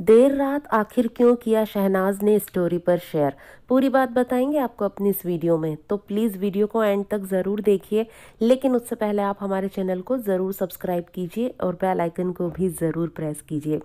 देर रात आखिर क्यों किया शहनाज ने स्टोरी पर शेयर पूरी बात बताएंगे आपको अपनी इस वीडियो में तो प्लीज़ वीडियो को एंड तक ज़रूर देखिए लेकिन उससे पहले आप हमारे चैनल को ज़रूर सब्सक्राइब कीजिए और बेल आइकन को भी ज़रूर प्रेस कीजिए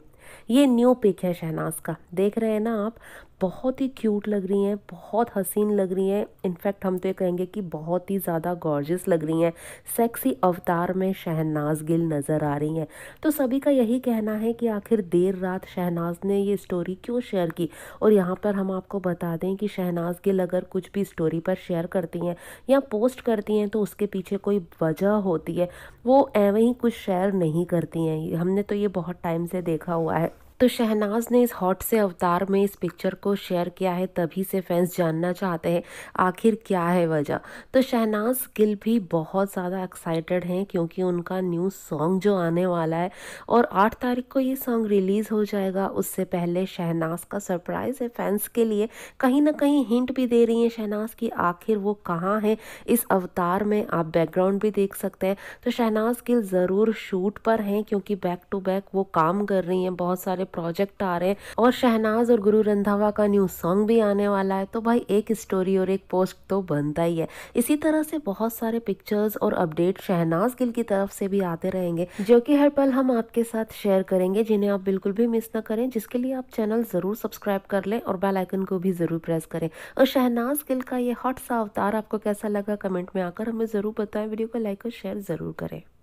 ये न्यू पिक है शहनाज का देख रहे हैं ना आप बहुत ही क्यूट लग रही हैं बहुत हसीन लग रही हैं इनफैक्ट हम तो ये कहेंगे कि बहुत ही ज़्यादा गॉर्जस लग रही हैं सेक्सी अवतार में शहनाज गिल नज़र आ रही हैं तो सभी का यही कहना है कि आखिर देर रात शहनाज ने ये स्टोरी क्यों शेयर की और यहाँ पर हम आपको बता दें कि शहनाज गिल अगर कुछ भी स्टोरी पर शेयर करती हैं या पोस्ट करती हैं तो उसके पीछे कोई वजह होती है वो एवं ही कुछ शेयर नहीं करती हैं हमने तो ये बहुत टाइम से देखा हुआ है तो शहनाज ने इस हॉट से अवतार में इस पिक्चर को शेयर किया है तभी से फैंस जानना चाहते हैं आखिर क्या है वजह तो शहनाज गिल भी बहुत ज़्यादा एक्साइटेड हैं क्योंकि उनका न्यू सॉन्ग जो आने वाला है और आठ तारीख को ये सॉन्ग रिलीज़ हो जाएगा उससे पहले शहनाज का सरप्राइज़ है फैंस के लिए कहीं ना कहीं हिंट भी दे रही हैं शहनाज की आखिर वो कहाँ हैं इस अवतार में आप बैकग्राउंड भी देख सकते हैं तो शहनाज गिल ज़रूर शूट पर हैं क्योंकि बैक टू बैक वो काम कर रही हैं बहुत सारे प्रोजेक्ट आ रहे हैं और शहनाज और गुरु रंधावा का न्यू सॉन्ग भी आने वाला है तो भाई एक स्टोरी और एक पोस्ट तो बनता ही है इसी तरह से बहुत सारे पिक्चर्स और अपडेट शहनाज गिल की तरफ से भी आते रहेंगे जो कि हर पल हम आपके साथ शेयर करेंगे जिन्हें आप बिल्कुल भी मिस ना करें जिसके लिए आप चैनल जरूर सब्सक्राइब कर लें और बेल आइकन को भी जरूर प्रेस करें और शहनाज गिल का ये हॉट सा अवतार आपको कैसा लगा कमेंट में आकर हमें जरूर बताएं वीडियो को लाइक और शेयर जरूर करें